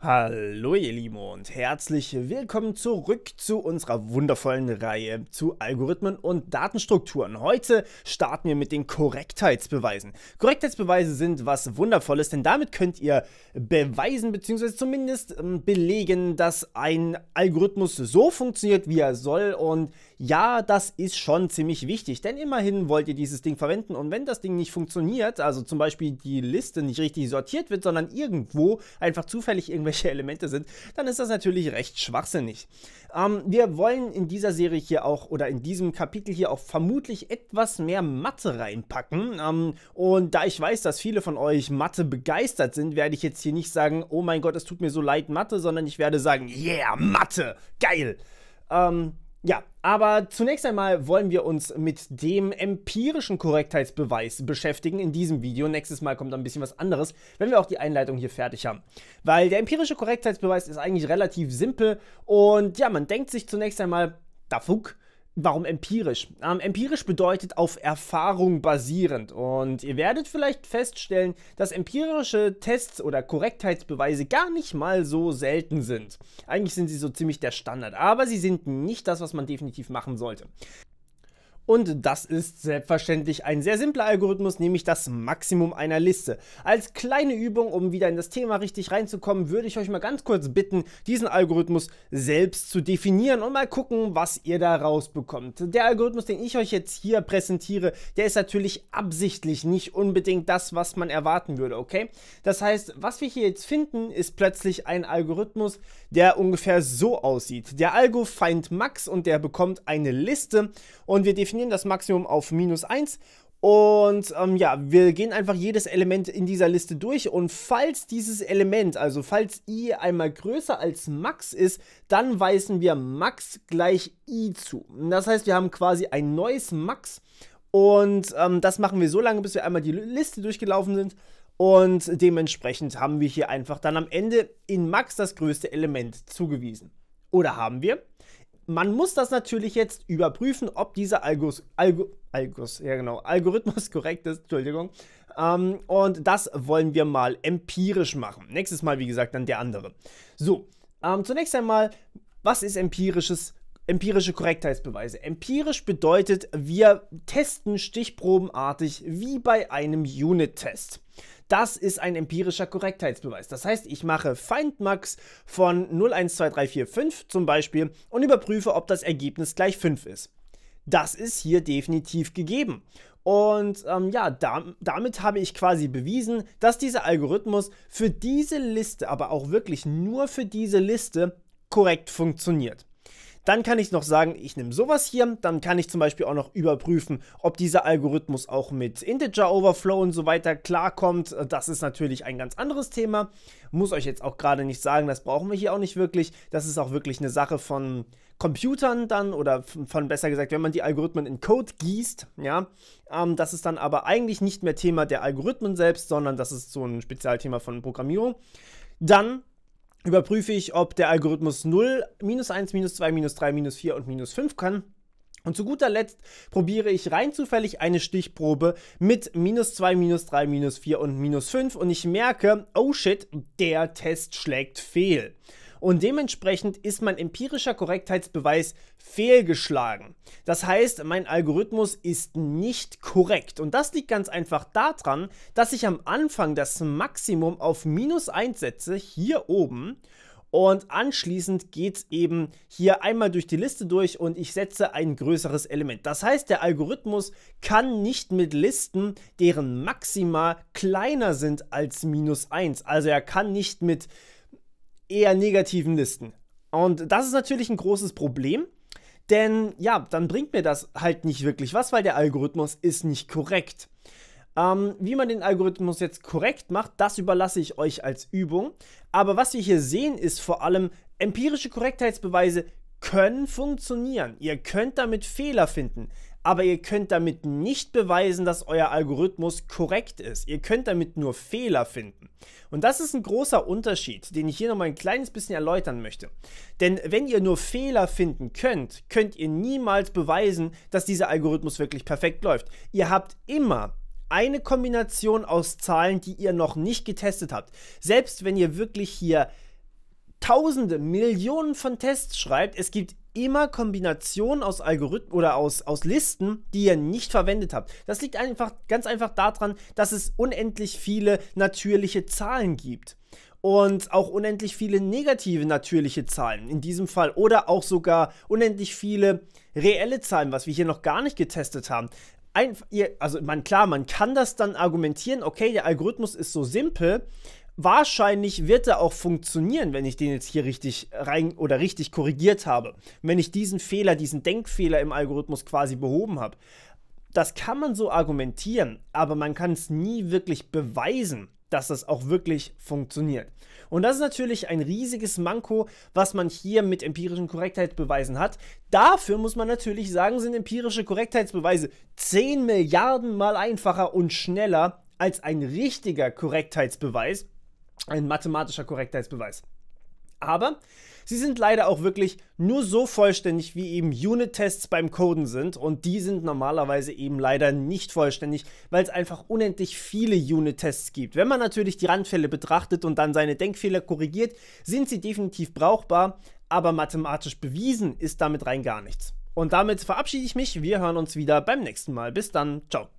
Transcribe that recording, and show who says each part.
Speaker 1: Hallo ihr Lieben und herzlich willkommen zurück zu unserer wundervollen Reihe zu Algorithmen und Datenstrukturen. Heute starten wir mit den Korrektheitsbeweisen. Korrektheitsbeweise sind was Wundervolles, denn damit könnt ihr beweisen bzw. zumindest ähm, belegen, dass ein Algorithmus so funktioniert, wie er soll und ja, das ist schon ziemlich wichtig, denn immerhin wollt ihr dieses Ding verwenden und wenn das Ding nicht funktioniert, also zum Beispiel die Liste nicht richtig sortiert wird, sondern irgendwo einfach zufällig irgendwelche Elemente sind, dann ist das natürlich recht schwachsinnig. Ähm, wir wollen in dieser Serie hier auch oder in diesem Kapitel hier auch vermutlich etwas mehr Mathe reinpacken ähm, und da ich weiß, dass viele von euch Mathe begeistert sind, werde ich jetzt hier nicht sagen, oh mein Gott, es tut mir so leid, Mathe, sondern ich werde sagen, yeah, Mathe, geil. Ähm, ja, aber zunächst einmal wollen wir uns mit dem empirischen Korrektheitsbeweis beschäftigen in diesem Video. Nächstes Mal kommt ein bisschen was anderes, wenn wir auch die Einleitung hier fertig haben. Weil der empirische Korrektheitsbeweis ist eigentlich relativ simpel und ja, man denkt sich zunächst einmal, da fuck, Warum empirisch? Ähm, empirisch bedeutet auf Erfahrung basierend. Und ihr werdet vielleicht feststellen, dass empirische Tests oder Korrektheitsbeweise gar nicht mal so selten sind. Eigentlich sind sie so ziemlich der Standard, aber sie sind nicht das, was man definitiv machen sollte. Und das ist selbstverständlich ein sehr simpler Algorithmus, nämlich das Maximum einer Liste. Als kleine Übung, um wieder in das Thema richtig reinzukommen, würde ich euch mal ganz kurz bitten, diesen Algorithmus selbst zu definieren und mal gucken, was ihr da rausbekommt. Der Algorithmus, den ich euch jetzt hier präsentiere, der ist natürlich absichtlich nicht unbedingt das, was man erwarten würde, okay? Das heißt, was wir hier jetzt finden, ist plötzlich ein Algorithmus, der ungefähr so aussieht. Der Algo findet Max und der bekommt eine Liste und wir definieren definieren das Maximum auf minus 1 und ähm, ja, wir gehen einfach jedes Element in dieser Liste durch und falls dieses Element, also falls i einmal größer als max ist, dann weisen wir max gleich i zu. Das heißt, wir haben quasi ein neues max und ähm, das machen wir so lange, bis wir einmal die Liste durchgelaufen sind und dementsprechend haben wir hier einfach dann am Ende in max das größte Element zugewiesen. Oder haben wir? man muss das natürlich jetzt überprüfen, ob dieser Algos, Algo, Algos, ja genau, Algorithmus korrekt ist, Entschuldigung. Ähm, und das wollen wir mal empirisch machen. Nächstes Mal, wie gesagt, dann der andere. So, ähm, zunächst einmal, was ist empirisches empirische Korrektheitsbeweise. Empirisch bedeutet, wir testen stichprobenartig wie bei einem Unit-Test. Das ist ein empirischer Korrektheitsbeweis. Das heißt, ich mache Findmax von 0, 1, 2, 3, 4, 5 zum Beispiel und überprüfe, ob das Ergebnis gleich 5 ist. Das ist hier definitiv gegeben. Und ähm, ja, da, damit habe ich quasi bewiesen, dass dieser Algorithmus für diese Liste, aber auch wirklich nur für diese Liste, korrekt funktioniert. Dann kann ich noch sagen, ich nehme sowas hier. Dann kann ich zum Beispiel auch noch überprüfen, ob dieser Algorithmus auch mit Integer Overflow und so weiter klarkommt. Das ist natürlich ein ganz anderes Thema. Muss euch jetzt auch gerade nicht sagen, das brauchen wir hier auch nicht wirklich. Das ist auch wirklich eine Sache von Computern dann oder von besser gesagt, wenn man die Algorithmen in Code gießt, ja, ähm, das ist dann aber eigentlich nicht mehr Thema der Algorithmen selbst, sondern das ist so ein Spezialthema von Programmierung. Dann überprüfe ich, ob der Algorithmus 0, minus 1, minus 2, minus 3, minus 4 und minus 5 kann. Und zu guter Letzt probiere ich rein zufällig eine Stichprobe mit minus 2, minus 3, minus 4 und minus 5 und ich merke, oh shit, der Test schlägt fehl und dementsprechend ist mein empirischer Korrektheitsbeweis fehlgeschlagen. Das heißt, mein Algorithmus ist nicht korrekt und das liegt ganz einfach daran, dass ich am Anfang das Maximum auf minus 1 setze, hier oben, und anschließend geht es eben hier einmal durch die Liste durch und ich setze ein größeres Element. Das heißt, der Algorithmus kann nicht mit Listen, deren Maxima kleiner sind als minus 1. Also er kann nicht mit eher negativen Listen. Und das ist natürlich ein großes Problem, denn ja, dann bringt mir das halt nicht wirklich was, weil der Algorithmus ist nicht korrekt. Ähm, wie man den Algorithmus jetzt korrekt macht, das überlasse ich euch als Übung. Aber was wir hier sehen, ist vor allem empirische Korrektheitsbeweise, können funktionieren. Ihr könnt damit Fehler finden, aber ihr könnt damit nicht beweisen, dass euer Algorithmus korrekt ist. Ihr könnt damit nur Fehler finden. Und das ist ein großer Unterschied, den ich hier nochmal ein kleines bisschen erläutern möchte. Denn wenn ihr nur Fehler finden könnt, könnt ihr niemals beweisen, dass dieser Algorithmus wirklich perfekt läuft. Ihr habt immer eine Kombination aus Zahlen, die ihr noch nicht getestet habt. Selbst wenn ihr wirklich hier Tausende, Millionen von Tests schreibt, es gibt immer Kombinationen aus Algorithmen oder aus, aus Listen, die ihr nicht verwendet habt. Das liegt einfach ganz einfach daran, dass es unendlich viele natürliche Zahlen gibt. Und auch unendlich viele negative natürliche Zahlen in diesem Fall. Oder auch sogar unendlich viele reelle Zahlen, was wir hier noch gar nicht getestet haben. Ein, ihr, also man, klar, man kann das dann argumentieren, okay, der Algorithmus ist so simpel, wahrscheinlich wird er auch funktionieren, wenn ich den jetzt hier richtig rein oder richtig korrigiert habe. Wenn ich diesen Fehler, diesen Denkfehler im Algorithmus quasi behoben habe. Das kann man so argumentieren, aber man kann es nie wirklich beweisen, dass das auch wirklich funktioniert. Und das ist natürlich ein riesiges Manko, was man hier mit empirischen Korrektheitsbeweisen hat. Dafür muss man natürlich sagen, sind empirische Korrektheitsbeweise 10 Milliarden mal einfacher und schneller als ein richtiger Korrektheitsbeweis, ein mathematischer Korrektheitsbeweis. Aber sie sind leider auch wirklich nur so vollständig, wie eben Unit-Tests beim Coden sind. Und die sind normalerweise eben leider nicht vollständig, weil es einfach unendlich viele Unit-Tests gibt. Wenn man natürlich die Randfälle betrachtet und dann seine Denkfehler korrigiert, sind sie definitiv brauchbar. Aber mathematisch bewiesen ist damit rein gar nichts. Und damit verabschiede ich mich. Wir hören uns wieder beim nächsten Mal. Bis dann. Ciao.